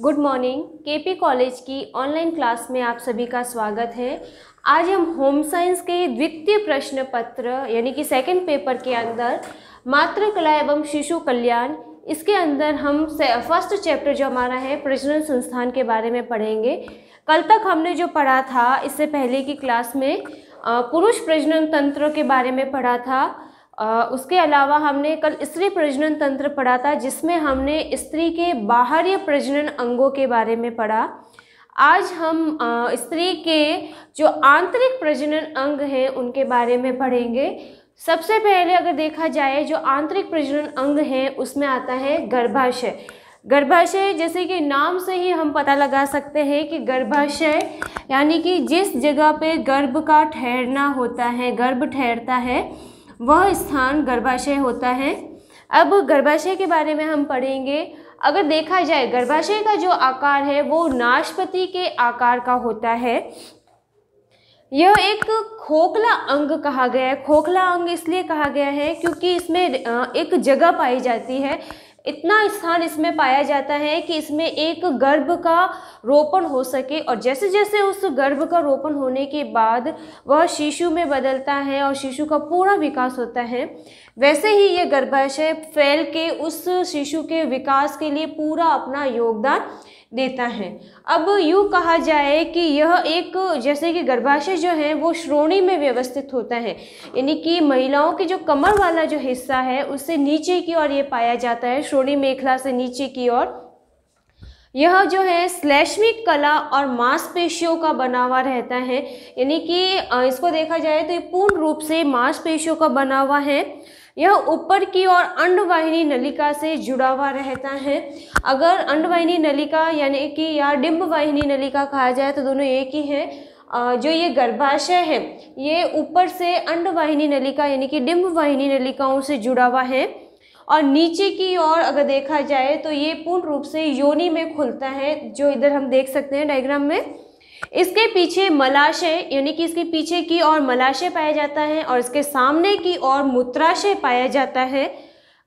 good morning KP college की online class में आप सभी का स्वागत है आज हम होम साइंस के द्वितीय प्रश्न पत्र यानी कि सेकंड पेपर के अंदर मातृ कला एवं शिशु कल्याण इसके अंदर हम फर्स्ट चैप्टर जो हमारा है प्रजनन संस्थान के बारे में पढ़ेंगे कल तक हमने जो पढ़ा था इससे पहले की क्लास में पुरुष प्रजनन तंत्र के बारे में पढ़ा था उसके अलावा हमने कल स्त्री प्रजनन तंत्र पढ़ा था जिसमें हमने स्त्री के बाहरी प्रजनन अंगों के बारे में पढ़ा आज हम स्त्री के जो आंतरिक प्रजनन अंग हैं उनके बारे में पढ़ेंगे सबसे पहले अगर देखा जाए जो आंतरिक प्रजनन अंग हैं उसमें आता है गर्भाशय गर्भाशय जैसे कि नाम से ही हम पता लगा सकते हैं कि गर्भाशय यानी कि जिस जगह पे गर्भ का ठहरना होता है गर्भ ठहरता है वह स्थान गर्भाशय होता है अब गर्भाशय के बारे में हम पढ़ेंगे अगर देखा जाए गर्भाशय का जो आकार है वो नाशपति के आकार का होता है यह एक खोखला अंग कहा गया है खोखला अंग इसलिए कहा गया है क्योंकि इसमें एक जगह पाई जाती है इतना स्थान इसमें पाया जाता है कि इसमें एक गर्भ का रोपण हो सके और जैसे जैसे उस गर्भ का रोपण होने के बाद वह शिशु में बदलता है और शिशु का पूरा विकास होता है वैसे ही ये गर्भाशय फैल के उस शिशु के विकास के लिए पूरा अपना योगदान देता है अब यूँ कहा जाए कि यह एक जैसे कि गर्भाशय जो है वो श्रोणी में व्यवस्थित होता है यानी कि महिलाओं के जो कमर वाला जो हिस्सा है उससे नीचे की ओर ये पाया जाता है श्रोणी मेखला से नीचे की ओर यह जो है श्लेष्मिक कला और मांसपेशियों का बना हुआ रहता है यानी कि इसको देखा जाए तो ये पूर्ण रूप से मांसपेशियों का बना हुआ है यह ऊपर की ओर अंडवाहिनी नलिका से जुड़ा हुआ रहता है अगर अंडवाहिनी नलिका यानी कि या डिम्बवाहिनी नलिका कहा जाए तो दोनों एक ही हैं जो ये गर्भाशय है ये ऊपर से अंडवाहिनी नलिका यानी कि डिम्बवाहिनी नलिकाओं से जुड़ा हुआ है और नीचे की ओर अगर देखा जाए तो ये पूर्ण रूप से योनि में खुलता है जो इधर हम देख सकते हैं डायग्राम में इसके पीछे मलाशय यानी कि इसके पीछे की ओर मलाशय पाया जाता है और इसके सामने की ओर मूत्राशय पाया जाता है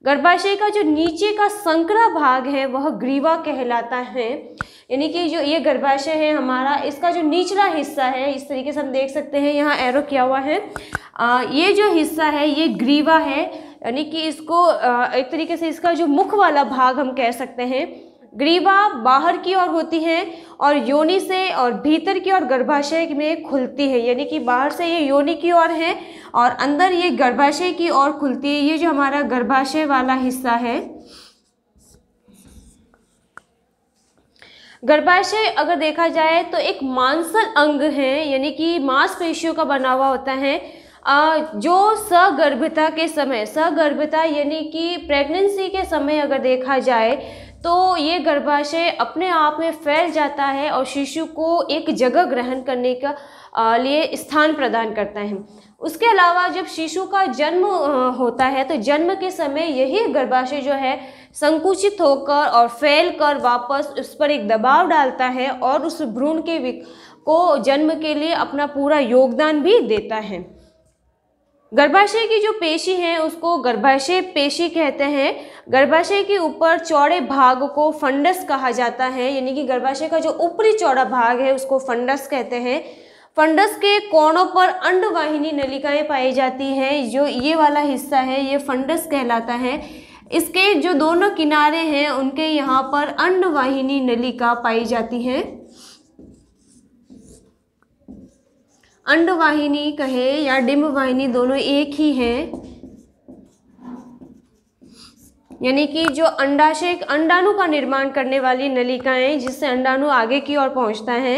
गर्भाशय का जो नीचे का संकरा भाग है वह ग्रीवा कहलाता है यानी कि जो ये गर्भाशय है हमारा इसका जो निचला हिस्सा है इस तरीके से हम देख सकते हैं यहाँ एरो किया हुआ है आ, ये जो हिस्सा है ये ग्रीवा है यानी कि इसको आ, एक तरीके से इसका जो मुख वाला भाग हम कह सकते हैं ग्रीवा बाहर की ओर होती है और योनि से और भीतर की ओर गर्भाशय में खुलती है यानी कि बाहर से ये योनि की ओर है और अंदर ये गर्भाशय की ओर खुलती है ये जो हमारा गर्भाशय वाला हिस्सा है गर्भाशय अगर देखा जाए तो एक मांसल अंग है यानी कि मांसपेशियों का बना हुआ होता है जो सगर्भता के समय सगर्भता यानी कि प्रेगनेंसी के समय अगर देखा जाए तो ये गर्भाशय अपने आप में फैल जाता है और शिशु को एक जगह ग्रहण करने का लिए स्थान प्रदान करता है उसके अलावा जब शिशु का जन्म होता है तो जन्म के समय यही गर्भाशय जो है संकुचित होकर और फैल कर वापस उस पर एक दबाव डालता है और उस भ्रूण के को जन्म के लिए अपना पूरा योगदान भी देता है गर्भाशय की जो पेशी है उसको गर्भाशय पेशी कहते हैं गर्भाशय के ऊपर चौड़े भाग को फंडस कहा जाता है यानी कि गर्भाशय का जो ऊपरी चौड़ा भाग है उसको फंडस कहते हैं फंडस के कोणों पर अंडवाहिनी नलिकाएं पाई जाती हैं जो ये वाला हिस्सा है ये फंडस कहलाता है इसके जो दोनों किनारे हैं उनके यहाँ पर अंडवाहिनी नलिका पाई जाती है अंडवाहिनी कहे या डिम्बवाहिनी दोनों एक ही हैं यानी कि जो अंडाशय अंडाणु का निर्माण करने वाली नलिकाएं जिससे अंडाणु आगे की ओर पहुंचता है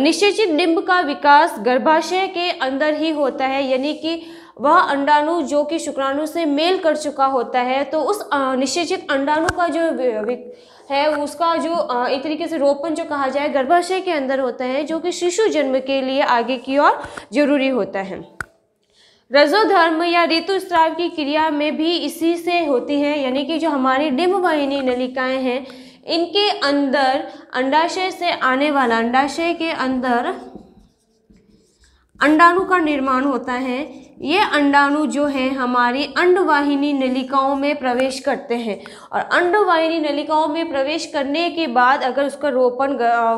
निश्चित डिम्ब का विकास गर्भाशय के अंदर ही होता है यानी कि वह अंडाणु जो कि शुक्राणु से मेल कर चुका होता है तो उस निश्चित अंडाणु का जो है उसका जो एक तरीके से रोपण जो कहा जाए गर्भाशय के अंदर होता है जो कि शिशु जन्म के लिए आगे की ओर जरूरी होता है रजोधर्म या ऋतु स्त्राव की क्रिया में भी इसी से होती है यानी कि जो हमारी डिम्बवाहिनी नलिकाएं हैं इनके अंदर अंडाशय से आने वाला अंडाशय के अंदर अंडाणु का निर्माण होता है ये अंडाणु जो है हमारी अंडवाहिनी नलिकाओं में प्रवेश करते हैं और अंडवाहिनी नलिकाओं में प्रवेश करने के बाद अगर उसका रोपण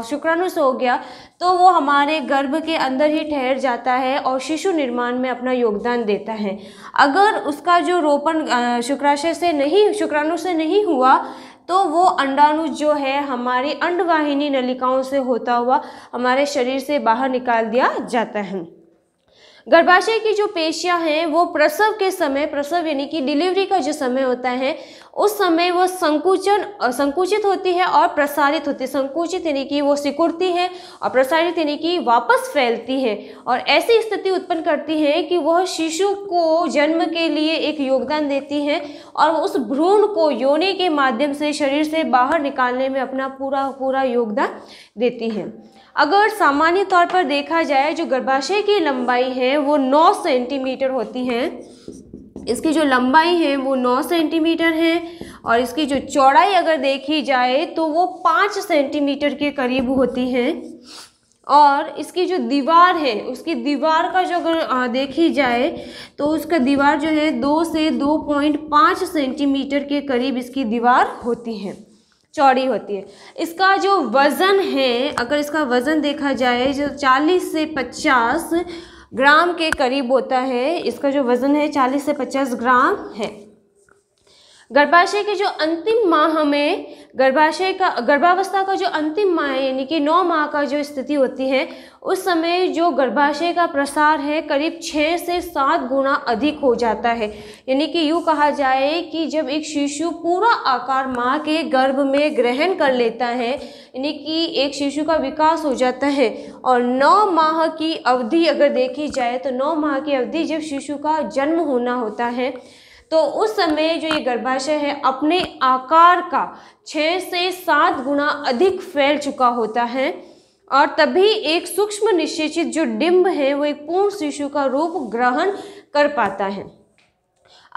शुक्राणु से हो गया तो वो हमारे गर्भ के अंदर ही ठहर जाता है और शिशु निर्माण में अपना योगदान देता है अगर उसका जो रोपण शुक्राशय से नहीं शुक्राणु से नहीं हुआ तो वो अंडाणु जो है हमारी अंडवाहिनी नलिकाओं से होता हुआ हमारे शरीर से बाहर निकाल दिया जाता है गर्भाशय की जो पेशियां हैं वो प्रसव के समय प्रसव यानी कि डिलीवरी का जो समय होता है उस समय वो संकुचन संकुचित होती है और प्रसारित होती है संकुचित यानी कि वो सिकुड़ती है और प्रसारित यानी कि वापस फैलती है और ऐसी स्थिति उत्पन्न करती है कि वह शिशु को जन्म के लिए एक योगदान देती है और उस भ्रूण को योनि के माध्यम से शरीर से बाहर निकालने में अपना पूरा पूरा योगदान देती है अगर सामान्य तौर पर देखा जाए जो गर्भाशय की लंबाई है वो 9 सेंटीमीटर होती है इसकी जो लंबाई है वो 9 सेंटीमीटर है और इसकी जो चौड़ाई अगर देखी जाए तो वो 5 सेंटीमीटर के करीब होती है और इसकी जो दीवार है उसकी दीवार का जो अगर देखी जाए तो उसका दीवार जो है दो से दो पॉइंट पाँच सेंटीमीटर के करीब इसकी दीवार होती है चौड़ी होती है इसका जो वज़न है अगर इसका वज़न देखा जाए जो 40 से 50 ग्राम के करीब होता है इसका जो वज़न है 40 से 50 ग्राम है गर्भाशय के जो अंतिम माह में गर्भाशय का गर्भावस्था का जो अंतिम माह है यानी कि नौ माह का जो स्थिति होती है उस समय जो गर्भाशय का प्रसार है करीब छः से सात गुना अधिक हो जाता है यानी कि यूँ कहा जाए कि जब एक शिशु पूरा आकार माँ के गर्भ में ग्रहण कर लेता है यानी कि एक शिशु का विकास हो जाता है और नौ माह की अवधि अगर देखी जाए तो नौ माह की अवधि जब शिशु का जन्म होना होता है तो उस समय जो ये गर्भाशय है अपने आकार का छः से सात गुना अधिक फैल चुका होता है और तभी एक सूक्ष्म निश्चित जो डिम्ब है वो एक पूर्ण शिशु का रूप ग्रहण कर पाता है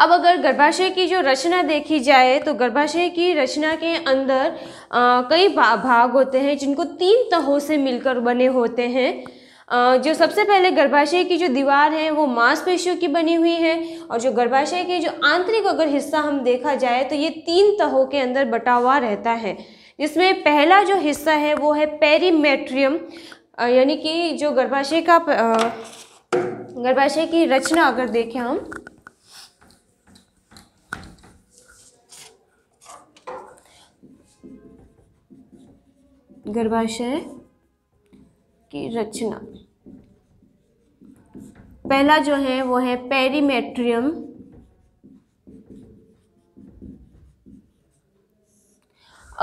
अब अगर गर्भाशय की जो रचना देखी जाए तो गर्भाशय की रचना के अंदर आ, कई भाग होते हैं जिनको तीन तहों से मिलकर बने होते हैं जो सबसे पहले गर्भाशय की जो दीवार है वो मांसपेशियों की बनी हुई है और जो गर्भाशय के जो आंतरिक अगर हिस्सा हम देखा जाए तो ये तीन तहों के अंदर बटा हुआ रहता है जिसमें पहला जो हिस्सा है वो है पेरीमेट्रियम यानी कि जो गर्भाशय का गर्भाशय की रचना अगर देखें हम गर्भाशय की रचना पहला जो है वो है पेरीमेट्रियम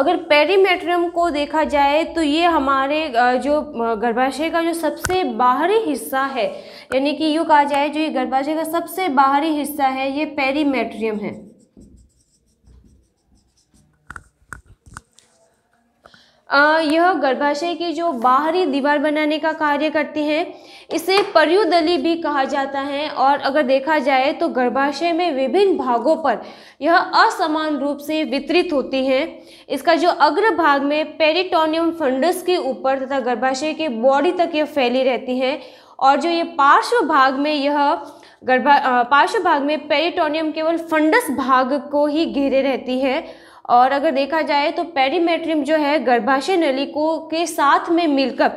अगर पेरीमेट्रियम को देखा जाए तो ये हमारे जो गर्भाशय का जो सबसे बाहरी हिस्सा है यानी कि यूँ कहा जाए जो ये गर्भाशय का सबसे बाहरी हिस्सा है ये पेरीमेट्रियम है यह गर्भाशय की जो बाहरी दीवार बनाने का कार्य करती हैं इसे पर्युदली भी कहा जाता है और अगर देखा जाए तो गर्भाशय में विभिन्न भागों पर यह असमान रूप से वितरित होती हैं इसका जो अग्रभाग में पेरिटोनियम फंडस के ऊपर तथा गर्भाशय के बॉडी तक यह फैली रहती हैं और जो ये पार्श्व भाग में यह गर्भा पार्श्व भाग में पेरिटोनियम केवल फंडस भाग को ही घेरे रहती है और अगर देखा जाए तो पेरीमेट्रियम जो है गर्भाशय नली को के साथ में मिलकर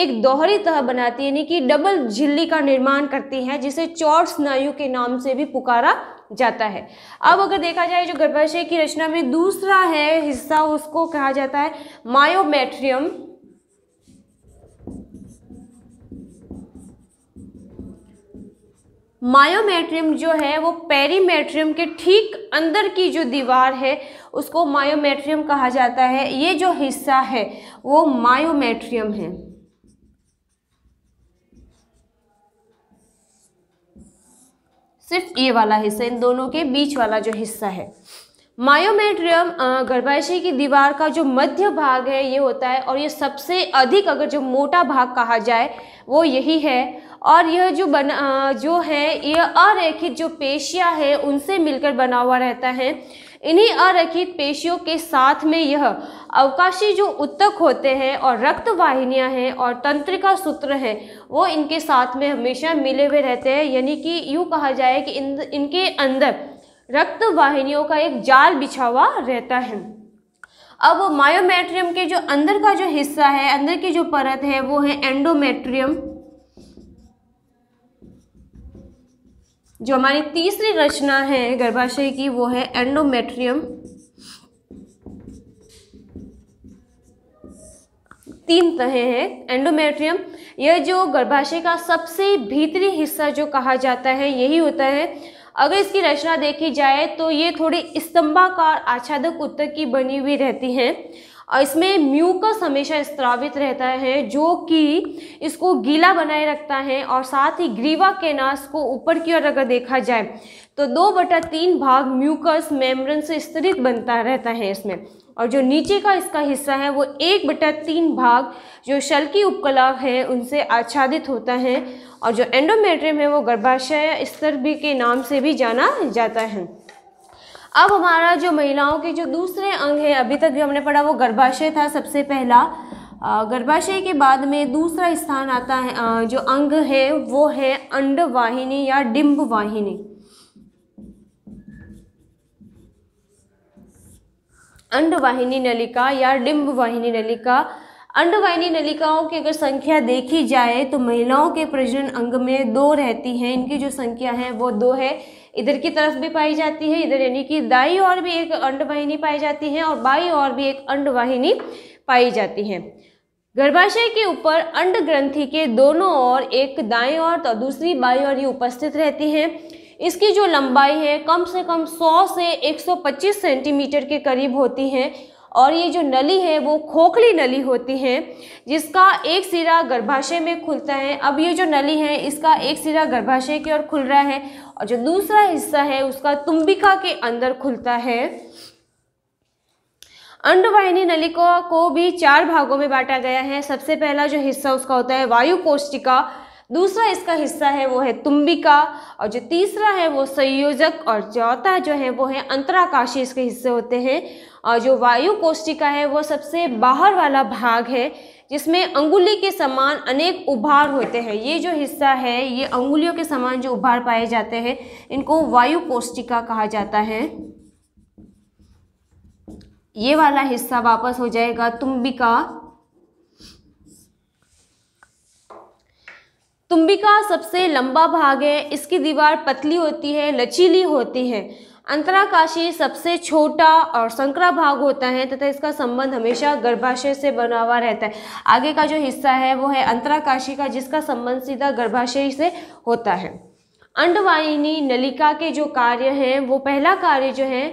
एक दोहरी तह बनाती है यानी कि डबल झिल्ली का निर्माण करती है जिसे चौट स्नायु के नाम से भी पुकारा जाता है अब अगर देखा जाए जो गर्भाशय की रचना में दूसरा है हिस्सा उसको कहा जाता है मायोमेट्रियम मायोमेट्रियम जो है वो पेरीमेट्रियम के ठीक अंदर की जो दीवार है उसको मायोमेट्रियम कहा जाता है ये जो हिस्सा है वो मायोमेट्रियम है सिर्फ ये वाला हिस्सा इन दोनों के बीच वाला जो हिस्सा है मायोमेट्रियम गर्भाशय की दीवार का जो मध्य भाग है ये होता है और ये सबसे अधिक अगर जो मोटा भाग कहा जाए वो यही है और यह जो बना जो है यह अरेखित जो पेशियां है उनसे मिलकर बना हुआ रहता है इन्हीं अरेखित पेशियों के साथ में यह अवकाशी जो उत्तक होते हैं और रक्त वाहिनियाँ हैं और तंत्रिका सूत्र हैं वो इनके साथ में हमेशा मिले हुए रहते हैं यानी कि यूँ कहा जाए कि इन इनके अंदर रक्त वाहिनियों का एक जाल बिछा हुआ रहता है अब मायोमेट्रियम के जो अंदर का जो हिस्सा है अंदर की जो परत है वो है एंडोमेट्रियम जो हमारी तीसरी रचना है गर्भाशय की वो है एंडोमेट्रियम तीन तह हैं एंडोमेट्रियम यह जो गर्भाशय का सबसे भीतरी हिस्सा जो कहा जाता है यही होता है अगर इसकी रचना देखी जाए तो ये थोड़ी स्तंभाकार आच्छादक उत्तर की बनी हुई रहती हैं और इसमें म्यूकस हमेशा स्त्रावित रहता है जो कि इसको गीला बनाए रखता है और साथ ही ग्रीवा के नाश को ऊपर की ओर अगर देखा जाए तो दो बटा तीन भाग म्यूकस मेम्ब्रेन से स्तरित बनता रहता है इसमें और जो नीचे का इसका हिस्सा है वो एक बटा तीन भाग जो शल की उपकला है उनसे आच्छादित होता है और जो एंडोमेट्रियम है वो गर्भाशय स्तर भी के नाम से भी जाना जाता है अब हमारा जो महिलाओं के जो दूसरे अंग है अभी तक जो हमने पढ़ा वो गर्भाशय था सबसे पहला गर्भाशय के बाद में दूसरा स्थान आता है जो अंग है वो है अंडवाहिनी या डिम्ब वाहिनी अंडवाहिनी नलिका या वाहिनी नलिका अंडवाहिनी नलिकाओं की अगर संख्या देखी जाए तो महिलाओं के प्रजनन अंग में दो रहती हैं इनकी जो संख्या है वो दो है इधर की तरफ भी पाई जाती है इधर यानी कि दाई और भी एक अंडवाहिनी पाई जाती है और बाई और भी एक अंडवाहिनी पाई जाती है गर्भाशय के ऊपर अंड ग्रंथि के दोनों ओर एक दाएं और तो दूसरी बाई और ये उपस्थित रहती हैं इसकी जो लंबाई है कम से कम 100 से 125 सेंटीमीटर के करीब होती है और ये जो नली है वो खोखली नली होती है जिसका एक सिरा गर्भाशय में खुलता है अब ये जो नली है इसका एक सिरा गर्भाशय की ओर खुल रहा है और जो दूसरा हिस्सा है उसका तुम्बिका के अंदर खुलता है अंडवाहिनी नलिका को भी चार भागों में बांटा गया है सबसे पहला जो हिस्सा उसका होता है वायु कोष्टिका दूसरा इसका हिस्सा है वो है तुम्बिका और जो तीसरा है वो संयोजक और चौथा जो है वो है अंतराकाशी इसके हिस्से होते हैं और जो वायु कोष्टिका है वो सबसे बाहर वाला भाग है जिसमें अंगुली के समान अनेक उभार होते हैं ये जो हिस्सा है ये अंगुलियों के समान जो उभार पाए जाते हैं इनको वायु कोष्टिका कहा जाता है ये वाला हिस्सा वापस हो जाएगा तुम्बिका तुम्बी का सबसे लंबा भाग है इसकी दीवार पतली होती है लचीली होती है अंतराकाशी सबसे छोटा और संकरा भाग होता है तथा इसका संबंध हमेशा गर्भाशय से बना हुआ रहता है आगे का जो हिस्सा है वो है अंतराकाशी का जिसका संबंध सीधा गर्भाशय से होता है अंडवाहिनी नलिका के जो कार्य हैं वो पहला कार्य जो है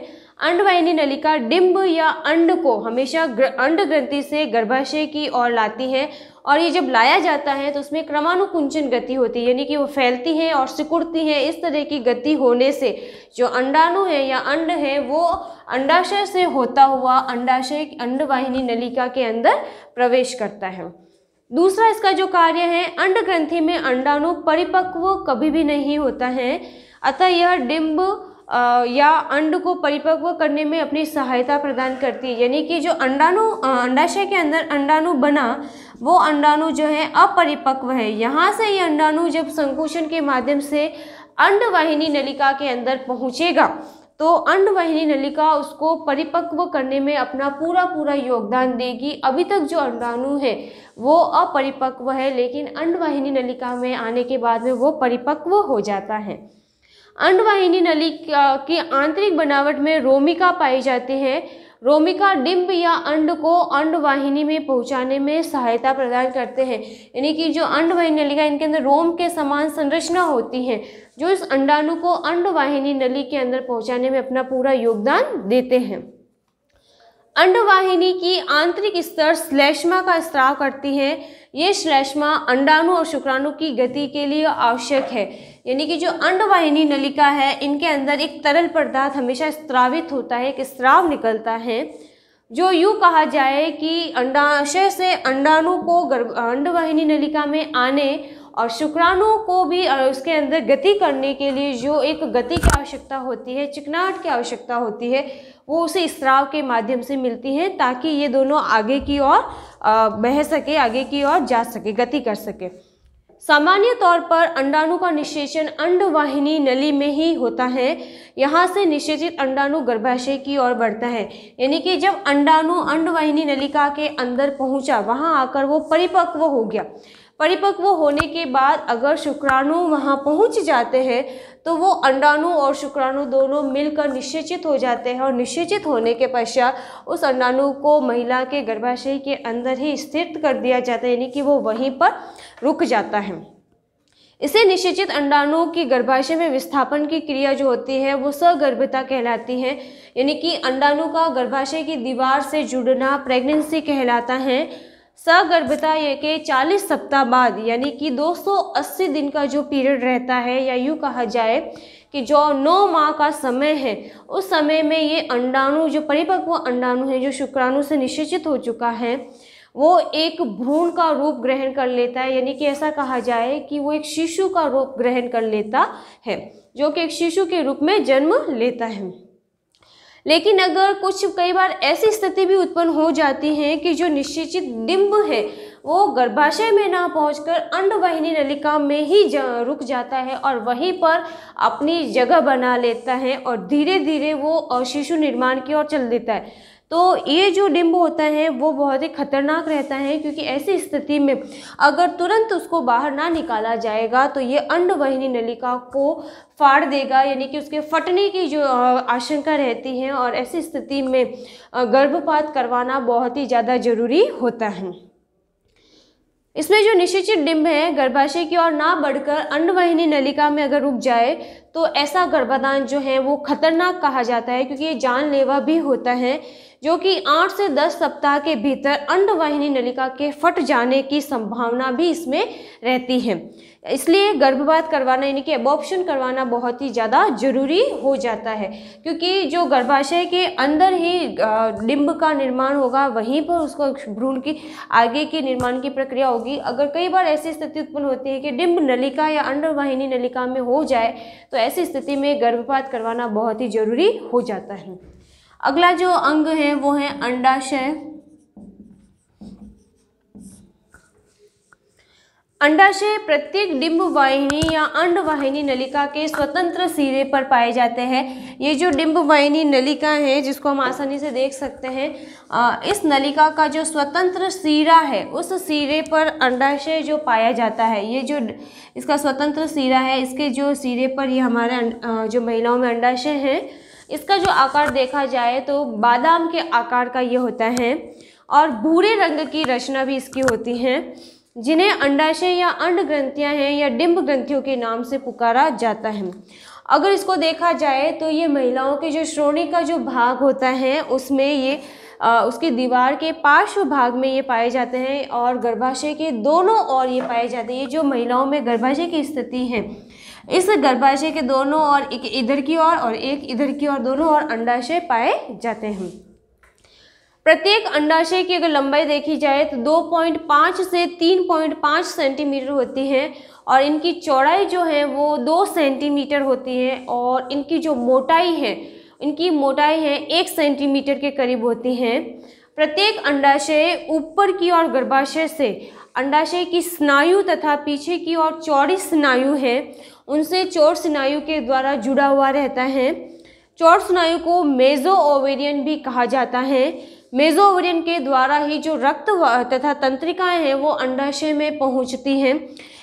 अंडवाहिनी नलिका डिम्ब या अंड को हमेशा अंड ग्रंथि से गर्भाशय की ओर लाती है और ये जब लाया जाता है तो उसमें क्रमानुकुंचन गति होती है यानी कि वो फैलती हैं और सिकुड़ती हैं इस तरह की गति होने से जो अंडाणु है या अंड है वो अंडाशय से होता हुआ अंडाशय अंडवाहिनी नलिका के अंदर प्रवेश करता है दूसरा इसका जो कार्य है अंड ग्रंथि में अंडाणु परिपक्व कभी भी नहीं होता है अतः यह डिम्ब या अंड को परिपक्व करने में अपनी सहायता प्रदान करती है यानी कि जो अंडाणु अंडाशय के अंदर अंडाणु बना वो अंडाणु जो है अपरिपक्व है यहाँ से ये अंडाणु जब संकुचन के माध्यम से अंडवाहिनी नलिका के अंदर पहुँचेगा तो अंडवाहिनी नलिका उसको परिपक्व करने में अपना पूरा पूरा योगदान देगी अभी तक जो अंडाणु है वो अपरिपक्व है लेकिन अंडवाहिनी नलिका में आने के बाद में वो परिपक्व हो जाता है अंडवाहिनी नली की आंतरिक बनावट में रोमिका पाई जाती है रोमिका डिम्ब या अंड को अंडवाहिनी में पहुंचाने में सहायता प्रदान करते हैं यानी कि जो अंडवाहिनी नली का इनके अंदर रोम के समान संरचना होती है जो इस अंडाणु को अंडवाहिनी नली के अंदर पहुंचाने में अपना पूरा योगदान देते हैं अंडवाहिनी की आंतरिक स्तर श्लेष्मा का स्त्राव करती है ये श्लेष्मा अंडाणु और शुक्राणु की गति के लिए आवश्यक है यानी कि जो अंडवाहिनी नलिका है इनके अंदर एक तरल पदार्थ हमेशा स्त्रावित होता है एक स्त्राव निकलता है जो यूँ कहा जाए कि अंडाशय से अंडाणु को गर्भ अंडवाहिनी नलिका में आने और शुक्राणु को भी उसके अंदर गति करने के लिए जो एक गति की आवश्यकता होती है चिकनाहट की आवश्यकता होती है वो उसे स्त्राव के माध्यम से मिलती है ताकि ये दोनों आगे की ओर बह सके आगे की ओर जा सके गति कर सके सामान्य तौर पर अंडाणु का निषेचन अंडवाहिनी नली में ही होता है यहाँ से निषेचित अंडाणु गर्भाशय की ओर बढ़ता है यानी कि जब अंडाणु अंडवाहिनी नलिका के अंदर पहुँचा वहाँ आकर वो परिपक्व हो गया परिपक्व होने के बाद अगर शुक्राणु वहाँ पहुँच जाते हैं तो वो अंडाणु और शुक्राणु दोनों मिलकर निषेचित हो जाते हैं और निषेचित होने के पश्चात उस अंडाणु को महिला के गर्भाशय के अंदर ही स्थित कर दिया जाता है यानी कि वो वहीं पर रुक जाता है इसे निश्चित अंडाणु की गर्भाशय में विस्थापन की क्रिया जो होती है वो सगर्भता कहलाती है यानी कि अंडाणु का गर्भाशय की दीवार से जुड़ना प्रेगनेंसी कहलाता है सगर्भता के 40 सप्ताह बाद यानी कि 280 दिन का जो पीरियड रहता है या यूँ कहा जाए कि जो नौ माह का समय है उस समय में ये अंडाणु जो परिपक्व अंडाणु है जो शुक्राणु से निश्चित हो चुका है वो एक भ्रूण का रूप ग्रहण कर लेता है यानी कि ऐसा कहा जाए कि वो एक शिशु का रूप ग्रहण कर लेता है जो कि एक शिशु के रूप में जन्म लेता है लेकिन अगर कुछ कई बार ऐसी स्थिति भी उत्पन्न हो जाती है कि जो निश्चित डिम्ब है वो गर्भाशय में ना पहुंचकर अंडवाहिनी नलिका में ही जा, रुक जाता है और वहीं पर अपनी जगह बना लेता है और धीरे धीरे वो शिशु निर्माण की ओर चल देता है तो ये जो डिम्ब होता है वो बहुत ही ख़तरनाक रहता है क्योंकि ऐसी स्थिति में अगर तुरंत उसको बाहर ना निकाला जाएगा तो ये वहिनी नलिका को फाड़ देगा यानी कि उसके फटने की जो आशंका रहती है और ऐसी स्थिति में गर्भपात करवाना बहुत ही ज़्यादा ज़रूरी होता है इसमें जो निश्चित डिम्ब है गर्भाशय की ओर ना बढ़कर वहिनी नलिका में अगर रुक जाए तो ऐसा गर्भाधान जो है वो खतरनाक कहा जाता है क्योंकि ये जानलेवा भी होता है जो कि 8 से 10 सप्ताह के भीतर अंडवाहिनी नलिका के फट जाने की संभावना भी इसमें रहती है इसलिए गर्भपात करवाना यानी कि एबॉप्शन करवाना बहुत ही ज़्यादा ज़रूरी हो जाता है क्योंकि जो गर्भाशय के अंदर ही डिम्ब का निर्माण होगा वहीं पर उसको भ्रूण की आगे के निर्माण की प्रक्रिया होगी अगर कई बार ऐसी स्थिति उत्पन्न होती है कि डिम्ब नलिका या अंडवाहिनी नलिका में हो जाए तो ऐसी स्थिति में गर्भपात करवाना बहुत ही ज़रूरी हो जाता है अगला जो अंग है वो है अंडाशय अंडाशय प्रत्येक डिम्ब वाहिनी या अंड वाहिनी नलिका के स्वतंत्र सिरे पर पाए जाते हैं ये जो डिम्ब वाहिनी नलिका है जिसको हम आसानी से देख सकते हैं इस नलिका का जो स्वतंत्र सिरा है उस सिरे पर अंडाशय जो पाया जाता है ये जो इसका स्वतंत्र सिरा है इसके जो सिरे पर ये हमारे जो महिलाओं में अंडाशय है इसका जो आकार देखा जाए तो बादाम के आकार का ये होता है और भूरे रंग की रचना भी इसकी होती है जिन्हें अंडाशय या अंड ग्रंथियाँ हैं या डिम्ब ग्रंथियों के नाम से पुकारा जाता है अगर इसको देखा जाए तो ये महिलाओं के जो श्रोणी का जो भाग होता है उसमें ये आ, उसकी दीवार के पार्श्व भाग में ये पाए जाते हैं और गर्भाशय के दोनों ओर ये पाए जाते हैं ये जो महिलाओं में गर्भाशय की स्थिति है इस गर्भाशय के दोनों और एक इधर की ओर और एक इधर की ओर दोनों और अंडाशय पाए जाते हैं प्रत्येक अंडाशय की अगर लंबाई देखी जाए तो 2.5 से 3.5 सेंटीमीटर होती है और इनकी चौड़ाई जो है वो 2 सेंटीमीटर होती है और इनकी जो मोटाई है इनकी मोटाई है एक सेंटीमीटर के करीब होती है प्रत्येक अंडाशय ऊपर की ओर गर्भाशय से अंडाशय की स्नायु तथा पीछे की ओर चौड़ी स्नायु है उनसे चोर स्नायु के द्वारा जुड़ा हुआ रहता है चोर स्नायु को मेजो ओवेरियन भी कहा जाता है मेजो ओवेरियन के द्वारा ही जो रक्त तथा तंत्रिकाएं हैं वो अंडाशय में पहुंचती हैं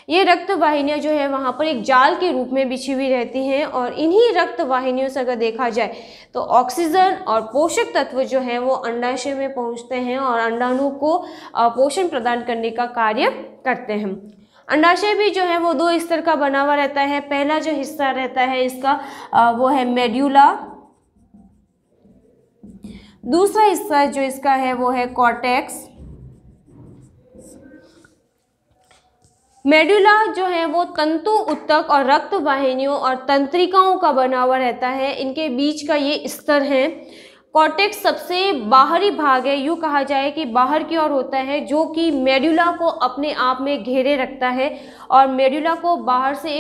ये रक्त वाहिनियाँ जो है वहाँ पर एक जाल के रूप में बिछी हुई रहती हैं और इन्हीं रक्त वाहिनियों से अगर देखा जाए तो ऑक्सीजन और पोषक तत्व जो है वो अंडाशय में पहुँचते हैं और अंडाणु को पोषण प्रदान करने का कार्य करते हैं अंडाशय भी जो है वो दो स्तर का बना हुआ रहता है पहला जो हिस्सा रहता है इसका वो है मेड्यूला दूसरा हिस्सा जो इसका है वो है कॉटेक्स मेडुला जो है वो तंतु उत्तक और रक्त वाहिनियों और तंत्रिकाओं का बना हुआ रहता है इनके बीच का ये स्तर है कॉर्टेक्स सबसे बाहरी भाग है यूँ कहा जाए कि बाहर की ओर होता है जो कि मेड्यूला को अपने आप में घेरे रखता है और मेड्यूला को बाहर से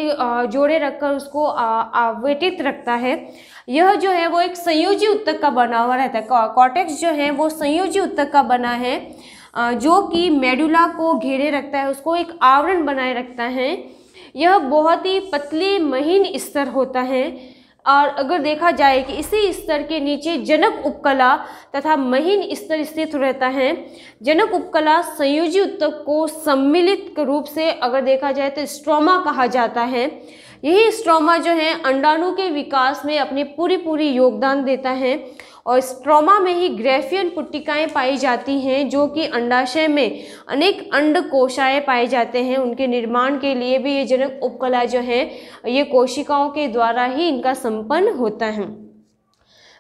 जोड़े रखकर उसको आवेटित रखता है यह जो है वो एक संयोजी उत्तक का बना हुआ रहता है कॉर्टेक्स जो है वो संयोजी उत्तक का बना है जो कि मेडुला को घेरे रखता है उसको एक आवरण बनाए रखता है यह बहुत ही पतली महीन स्तर होता है और अगर देखा जाए कि इसी स्तर के नीचे जनक उपकला तथा महीन स्तर स्थित रहता है जनक उपकला संयोजी उत्तक को सम्मिलित रूप से अगर देखा जाए तो स्ट्रोमा कहा जाता है यही स्ट्रोमा जो है अंडाणु के विकास में अपनी पूरी पूरी योगदान देता है और स्ट्रोमा में ही ग्रेफियन पुट्टिकाएँ पाई जाती हैं जो कि अंडाशय में अनेक अंड कोशाएँ पाए जाते हैं उनके निर्माण के लिए भी ये जनक उपकला जो है ये कोशिकाओं के द्वारा ही इनका संपन्न होता है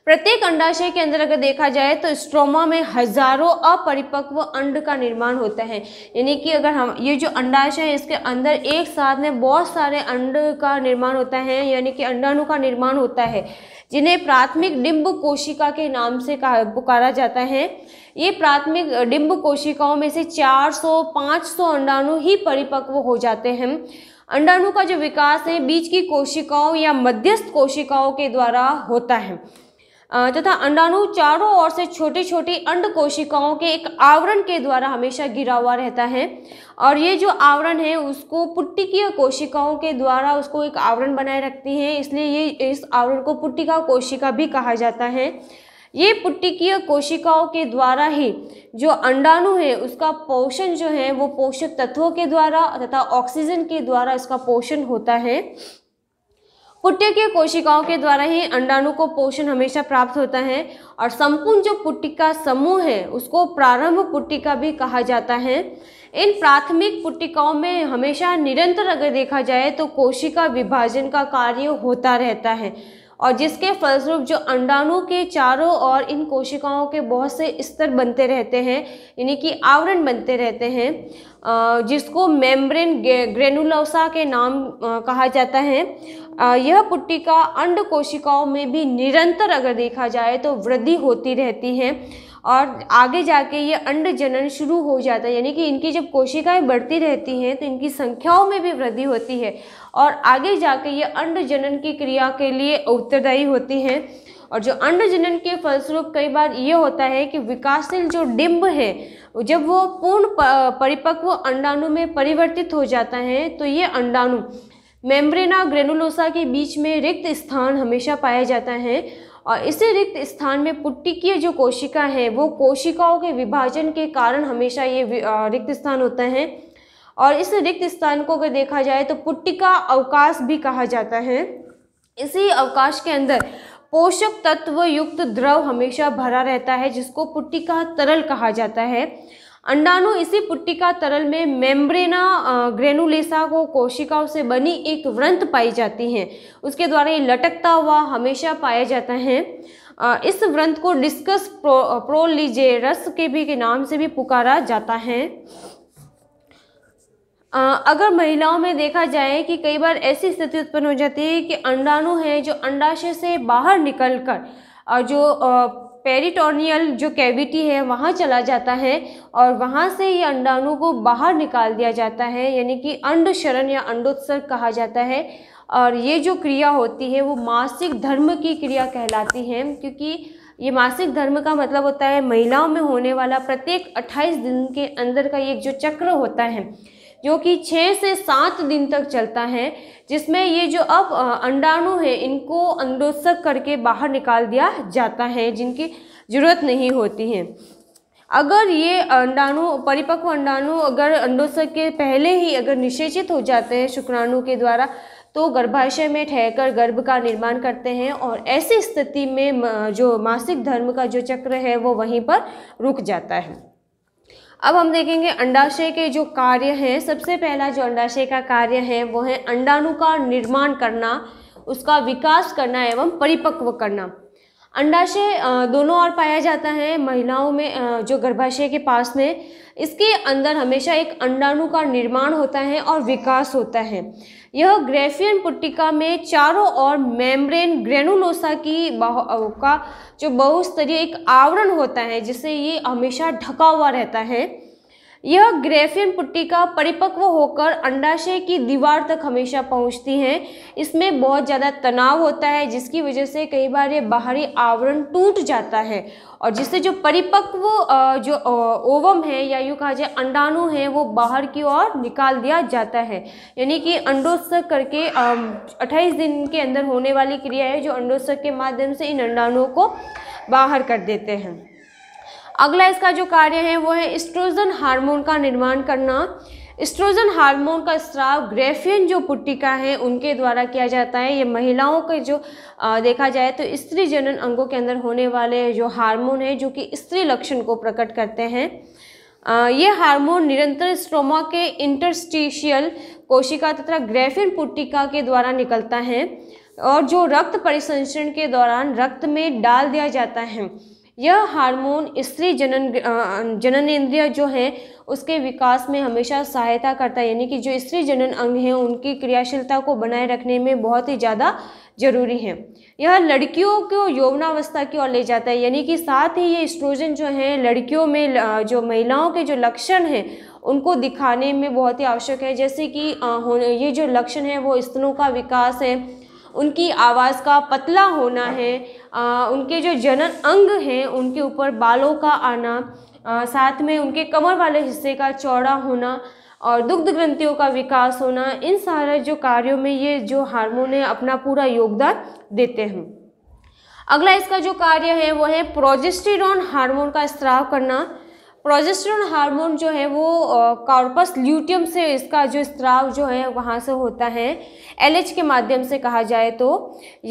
प्रत्येक अंडाशय के अंदर अगर देखा जाए तो स्ट्रोमा में हजारों अपरिपक्व अंड का निर्माण होता है यानी कि अगर हम ये जो अंडाशय है इसके अंदर एक साथ में बहुत सारे अंड का निर्माण होता है यानी कि अंडाणु का निर्माण होता है जिन्हें प्राथमिक डिम्ब कोशिका के नाम से पुकारा जाता है ये प्राथमिक डिम्ब कोशिकाओं में से 400-500 अंडाणु ही परिपक्व हो जाते हैं अंडाणु का जो विकास है बीच की कोशिकाओं या मध्यस्थ कोशिकाओं के द्वारा होता है तथा अंडाणु चारों ओर से छोटी छोटी अंड कोशिकाओं के एक आवरण के द्वारा हमेशा गिरा हुआ रहता है और ये जो आवरण है उसको पुट्टिकीय कोशिकाओं के द्वारा उसको एक आवरण बनाए रखती हैं इसलिए ये इस आवरण को पुट्टिका कोशिका भी कहा जाता है ये पुट्टिकीय कोशिकाओं के द्वारा ही जो अंडाणु है उसका पोषण जो है वो पोषक तत्वों के द्वारा तथा ऑक्सीजन के द्वारा इसका पोषण होता है के कोशिकाओं के द्वारा ही अंडाणु को पोषण हमेशा प्राप्त होता है और संपूर्ण जो पुट्टिका समूह है उसको प्रारंभ पुट्टिका भी कहा जाता है इन प्राथमिक पुट्टिकाओं में हमेशा निरंतर अगर देखा जाए तो कोशिका विभाजन का कार्य होता रहता है और जिसके फलस्वरूप जो अंडाणु के चारों और इन कोशिकाओं के बहुत से स्तर बनते रहते हैं यानी कि आवरण बनते रहते हैं जिसको मेम्ब्रेन ग्रेनुलोसा के नाम कहा जाता है यह पुट्टिका अंड कोशिकाओं में भी निरंतर अगर देखा जाए तो वृद्धि होती रहती है और आगे जाके ये अंड जनन शुरू हो जाता है यानी कि इनकी जब कोशिकाएं बढ़ती रहती हैं तो इनकी संख्याओं में भी वृद्धि होती है और आगे जाके ये अंड जनन की क्रिया के लिए उत्तरदायी होती हैं और जो अंड जनन के फलस्वरूप कई बार ये होता है कि विकासशील जो डिम्ब है जब वो पूर्ण परिपक्व अंडाणु में परिवर्तित हो जाता है तो ये अंडाणु मेम्ब्रेना ग्रेनुलोसा के बीच में रिक्त स्थान हमेशा पाया जाता है और इसी रिक्त स्थान में पुट्टिकीय जो कोशिका है वो कोशिकाओं के विभाजन के कारण हमेशा ये रिक्त स्थान होता है और इस रिक्त स्थान को अगर देखा जाए तो पुट्टिका अवकाश भी कहा जाता है इसी अवकाश के अंदर पोषक तत्व युक्त द्रव हमेशा भरा रहता है जिसको पुट्टिका तरल कहा जाता है अंडाणु इसी पुट्टिका तरल में मेम्ब्रेना ग्रेनुलेसा को कोशिकाओं से बनी एक व्रंत पाई जाती है उसके द्वारा ये लटकता हुआ हमेशा पाया जाता है इस व्रंत को डिस्कस प्रो प्रोलीजेरस के भी के नाम से भी पुकारा जाता है अगर महिलाओं में देखा जाए कि कई बार ऐसी स्थिति उत्पन्न हो जाती है कि अंडाणु हैं जो अंडाशय से बाहर निकल कर जो पेरिटोनियल जो कैविटी है वहाँ चला जाता है और वहाँ से ये अंडाणु को बाहर निकाल दिया जाता है यानी कि अंडशरण या अंडोत्सर्ग कहा जाता है और ये जो क्रिया होती है वो मासिक धर्म की क्रिया कहलाती है क्योंकि ये मासिक धर्म का मतलब होता है महिलाओं में होने वाला प्रत्येक 28 दिन के अंदर का एक जो चक्र होता है जो कि छः से सात दिन तक चलता है जिसमें ये जो अब अंडाणु है इनको अंडोत्सक करके बाहर निकाल दिया जाता है जिनकी ज़रूरत नहीं होती है अगर ये अंडाणु परिपक्व अंडाणु अगर अंडोत्सक के पहले ही अगर निषेचित हो जाते हैं शुक्राणु के द्वारा तो गर्भाशय में ठहर गर्भ का निर्माण करते हैं और ऐसी स्थिति में जो मासिक धर्म का जो चक्र है वो वहीं पर रुक जाता है अब हम देखेंगे अंडाशय के जो कार्य हैं सबसे पहला जो अंडाशय का कार्य है वो है अंडाणु का निर्माण करना उसका विकास करना एवं परिपक्व करना अंडाशय दोनों और पाया जाता है महिलाओं में जो गर्भाशय के पास में इसके अंदर हमेशा एक अंडाणु का निर्माण होता है और विकास होता है यह ग्रेफियन पुट्टिका में चारों ओर मेम्ब्रेन ग्रेनुलोसा की का जो बहुस्तरीय एक आवरण होता है जिससे ये हमेशा ढका हुआ रहता है यह ग्रेफिन पुट्टिका परिपक्व होकर अंडाशय की दीवार तक हमेशा पहुंचती हैं इसमें बहुत ज़्यादा तनाव होता है जिसकी वजह से कई बार ये बाहरी आवरण टूट जाता है और जिससे जो परिपक्व जो ओवम है या यूँ कहा जाए अंडाणु है वो बाहर की ओर निकाल दिया जाता है यानी कि अंडोत्सव करके अट्ठाईस दिन के अंदर होने वाली क्रिया है जो अंडोत्सव के माध्यम से इन अंडाणुओं को बाहर कर देते हैं अगला इसका जो कार्य है वो है स्ट्रोजन हार्मोन का निर्माण करना स्ट्रोजन हार्मोन का स्त्राव ग्रेफियन जो पुट्टिका है उनके द्वारा किया जाता है ये महिलाओं के जो आ, देखा जाए तो स्त्री जनन अंगों के अंदर होने वाले जो हार्मोन है जो कि स्त्री लक्षण को प्रकट करते हैं आ, ये हार्मोन निरंतर स्ट्रोमा के इंटरस्टिशियल कोशिका तथा ग्रेफियन पुट्टिका के द्वारा निकलता है और जो रक्त परिसंचरण के दौरान रक्त में डाल दिया जाता है यह हार्मोन स्त्री जनन जनन इंद्रिय जो हैं उसके विकास में हमेशा सहायता करता है यानी कि जो स्त्री जनन अंग हैं उनकी क्रियाशीलता को बनाए रखने में बहुत ही ज़्यादा जरूरी है यह लड़कियों को यौवनावस्था की ओर ले जाता है यानी कि साथ ही ये स्ट्रोजन जो है लड़कियों में जो महिलाओं के जो लक्षण हैं उनको दिखाने में बहुत ही आवश्यक है जैसे कि ये जो लक्षण है वो स्तनों का विकास है उनकी आवाज़ का पतला होना है आ, उनके जो जनन अंग हैं उनके ऊपर बालों का आना आ, साथ में उनके कमर वाले हिस्से का चौड़ा होना और दुग्ध ग्रंथियों का विकास होना इन सारे जो कार्यों में ये जो हार्मोन है अपना पूरा योगदान देते हैं अगला इसका जो कार्य है वो है प्रोजेस्टिरोन हार्मोन का स्त्राव करना प्रोजेस्ट्रॉन हार्मोन जो है वो कॉर्पस ल्यूटियम से इसका जो स्त्राव जो है वहाँ से होता है एलएच के माध्यम से कहा जाए तो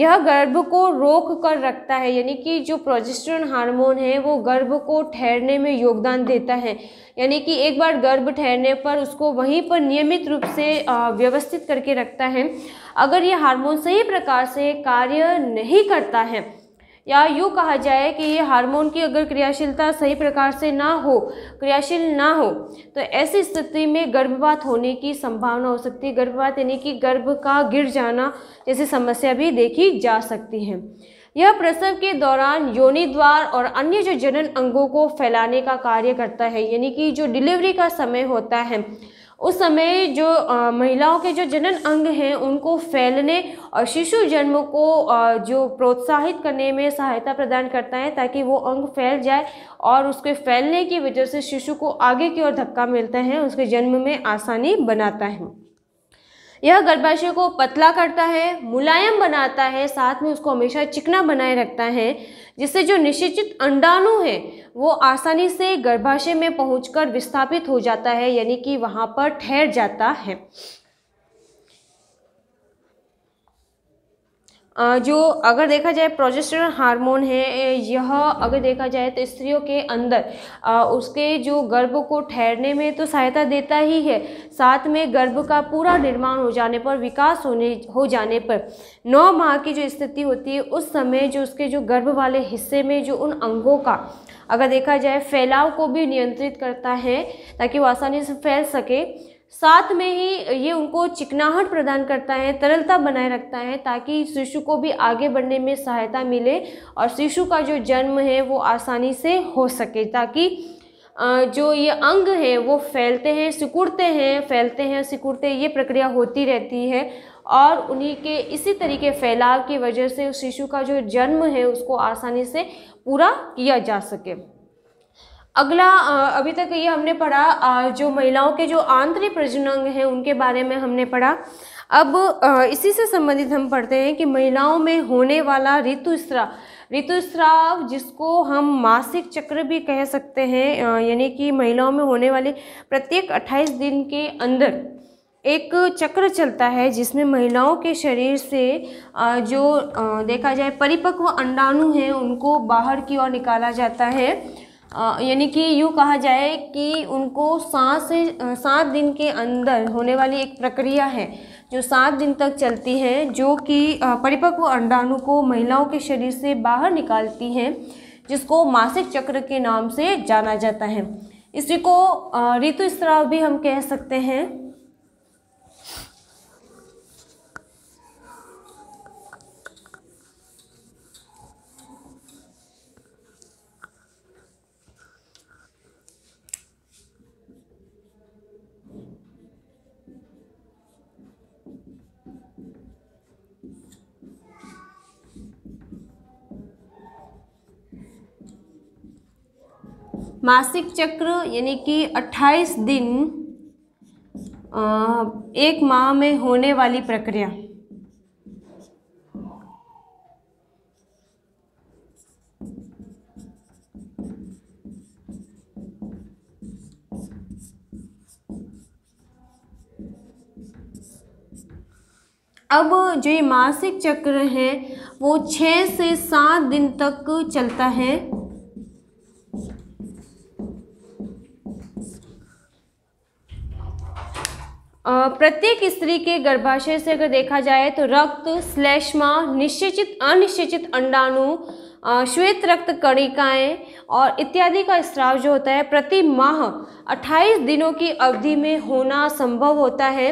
यह गर्भ को रोक कर रखता है यानी कि जो प्रोजेस्ट्रॉन हार्मोन है वो गर्भ को ठहरने में योगदान देता है यानी कि एक बार गर्भ ठहरने पर उसको वहीं पर नियमित रूप से व्यवस्थित करके रखता है अगर यह हार्मोन सही प्रकार से कार्य नहीं करता है या यूँ कहा जाए कि ये हार्मोन की अगर क्रियाशीलता सही प्रकार से ना हो क्रियाशील ना हो तो ऐसी स्थिति में गर्भपात होने की संभावना हो सकती है गर्भपात यानी कि गर्भ का गिर जाना जैसी समस्या भी देखी जा सकती है यह प्रसव के दौरान योनि द्वार और अन्य जो जनन अंगों को फैलाने का कार्य करता है यानी कि जो डिलीवरी का समय होता है उस समय जो महिलाओं के जो जनन अंग हैं उनको फैलने और शिशु जन्म को जो प्रोत्साहित करने में सहायता प्रदान करता है ताकि वो अंग फैल जाए और उसके फैलने की वजह से शिशु को आगे की ओर धक्का मिलता है उसके जन्म में आसानी बनाता है यह गर्भाशय को पतला करता है मुलायम बनाता है साथ में उसको हमेशा चिकना बनाए रखता है जिससे जो निश्चित अंडाणु है वो आसानी से गर्भाशय में पहुंचकर विस्थापित हो जाता है यानी कि वहाँ पर ठहर जाता है जो अगर देखा जाए प्रोजेस्टर हार्मोन है यह अगर देखा जाए तो स्त्रियों के अंदर उसके जो गर्भ को ठहरने में तो सहायता देता ही है साथ में गर्भ का पूरा निर्माण हो जाने पर विकास होने हो जाने पर नौ माह की जो स्थिति होती है उस समय जो उसके जो गर्भ वाले हिस्से में जो उन अंगों का अगर देखा जाए फैलाव को भी नियंत्रित करता है ताकि वो आसानी से फैल सके साथ में ही ये उनको चिकनाहट प्रदान करता है तरलता बनाए रखता है ताकि शिशु को भी आगे बढ़ने में सहायता मिले और शिशु का जो जन्म है वो आसानी से हो सके ताकि जो ये अंग हैं वो फैलते हैं सिकुड़ते हैं फैलते हैं सिकुड़ते हैं ये प्रक्रिया होती रहती है और उन्हीं के इसी तरीके फैलाव की वजह से उस शिशु का जो जन्म है उसको आसानी से पूरा किया जा सके अगला अभी तक ये हमने पढ़ा जो महिलाओं के जो आंतरिक प्रजनन हैं उनके बारे में हमने पढ़ा अब इसी से संबंधित हम पढ़ते हैं कि महिलाओं में होने वाला ऋतुस्राव ऋतुस्राव जिसको हम मासिक चक्र भी कह सकते हैं यानी कि महिलाओं में होने वाले प्रत्येक 28 दिन के अंदर एक चक्र चलता है जिसमें महिलाओं के शरीर से जो देखा जाए परिपक्व अंडाणु हैं उनको बाहर की ओर निकाला जाता है यानी कि यूँ कहा जाए कि उनको सांस सात दिन के अंदर होने वाली एक प्रक्रिया है जो सात दिन तक चलती है जो कि परिपक्व अंडाणु को महिलाओं के शरीर से बाहर निकालती है जिसको मासिक चक्र के नाम से जाना जाता है इसी को ऋतुस्राव भी हम कह सकते हैं मासिक चक्र यानी कि 28 दिन एक माह में होने वाली प्रक्रिया अब जो ये मासिक चक्र है वो छः से सात दिन तक चलता है प्रत्येक स्त्री के गर्भाशय से अगर देखा जाए तो रक्त श्लेष्मा निश्चित अनिश्चित अंडाणु श्वेत रक्त कणिकाएं और इत्यादि का स्त्राव जो होता है प्रति माह 28 दिनों की अवधि में होना संभव होता है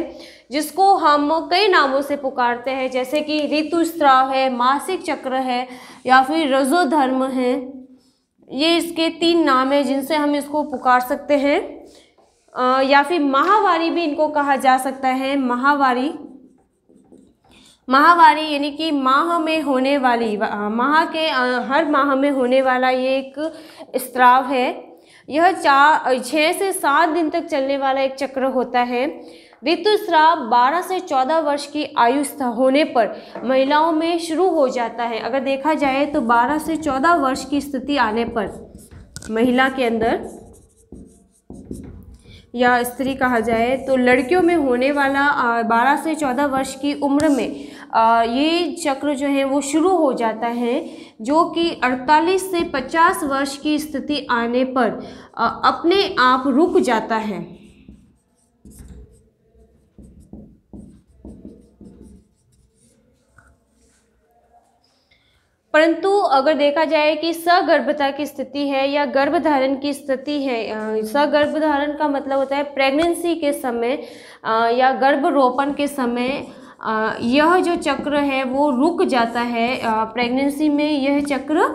जिसको हम कई नामों से पुकारते हैं जैसे कि ऋतु स्त्राव है मासिक चक्र है या फिर रजोधर्म है ये इसके तीन नाम हैं जिनसे हम इसको पुकार सकते हैं या फिर महावारी भी इनको कहा जा सकता है महावारी महावारी यानी कि माह में होने वाली माह के हर माह में होने वाला ये एक स्त्राव है यह चार छः से सात दिन तक चलने वाला एक चक्र होता है ऋतुस्राव 12 से 14 वर्ष की आयु होने पर महिलाओं में शुरू हो जाता है अगर देखा जाए तो 12 से 14 वर्ष की स्थिति आने पर महिला के अंदर या स्त्री कहा जाए तो लड़कियों में होने वाला बारह से चौदह वर्ष की उम्र में ये चक्र जो है वो शुरू हो जाता है जो कि 48 से 50 वर्ष की स्थिति आने पर अपने आप रुक जाता है परंतु अगर देखा जाए कि सगर्भता की स्थिति है या गर्भधारण की स्थिति है सगर्भधारण का मतलब होता है प्रेगनेंसी के समय या गर्भरोपण के समय यह जो चक्र है वो रुक जाता है प्रेगनेंसी में यह चक्र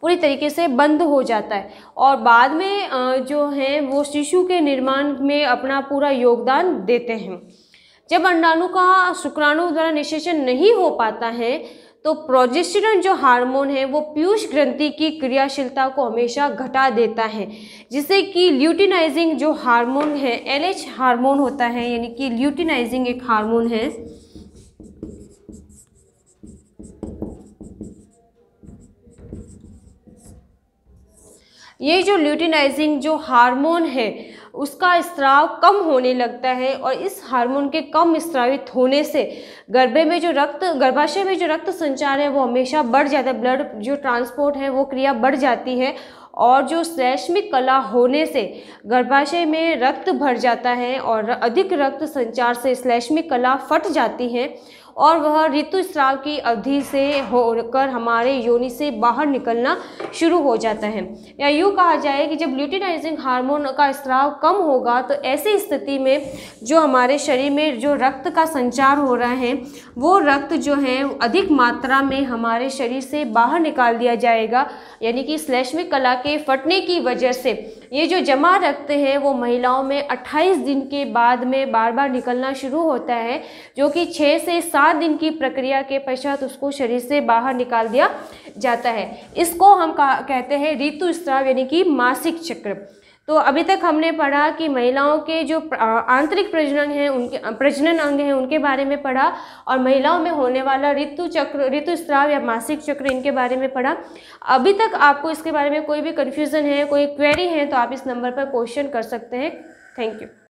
पूरी तरीके से बंद हो जाता है और बाद में जो है वो शिशु के निर्माण में अपना पूरा योगदान देते हैं जब अंडाणु का शुक्राणु द्वारा निषेचन नहीं हो पाता है तो प्रोजेस्टेरॉन जो हार्मोन है वो पीयूष ग्रंथि की क्रियाशीलता को हमेशा घटा देता है जिससे कि ल्यूटिनाइजिंग जो हार्मोन है एलएच हार्मोन होता है यानी कि ल्यूटिनाइजिंग एक हार्मोन है ये जो ल्यूटिनाइजिंग जो हार्मोन है उसका स्त्राव कम होने लगता है और इस हार्मोन के कम स्त्रावित होने से गर्भे में जो रक्त गर्भाशय में जो रक्त संचार है वो हमेशा बढ़ जाता है ब्लड जो ट्रांसपोर्ट है वो क्रिया बढ़ जाती है और जो श्लेष्मिक कला होने से गर्भाशय में रक्त भर जाता है और अधिक रक्त संचार से श्लेष्मिक कला फट जाती है और वह ऋतु की अवधि से होकर हमारे योनि से बाहर निकलना शुरू हो जाता है या यूँ कहा जाए कि जब ल्यूटिनाइजिंग हार्मोन का स्त्राव कम होगा तो ऐसी स्थिति में जो हमारे शरीर में जो रक्त का संचार हो रहा है वो रक्त जो है अधिक मात्रा में हमारे शरीर से बाहर निकाल दिया जाएगा यानी कि श्लेष्मिक कला के फटने की वजह से ये जो जमा रखते हैं वो महिलाओं में 28 दिन के बाद में बार बार निकलना शुरू होता है जो कि छः से सात दिन की प्रक्रिया के पश्चात उसको शरीर से बाहर निकाल दिया जाता है इसको हम कहते हैं ऋतुस्राव यानी कि मासिक चक्र तो अभी तक हमने पढ़ा कि महिलाओं के जो आंतरिक प्रजनन है उनके प्रजनन अंग हैं उनके बारे में पढ़ा और महिलाओं में होने वाला ऋतु चक्र ऋतु स्त्राव या मासिक चक्र इनके बारे में पढ़ा अभी तक आपको इसके बारे में कोई भी कन्फ्यूज़न है कोई क्वेरी है तो आप इस नंबर पर क्वेश्चन कर सकते हैं थैंक यू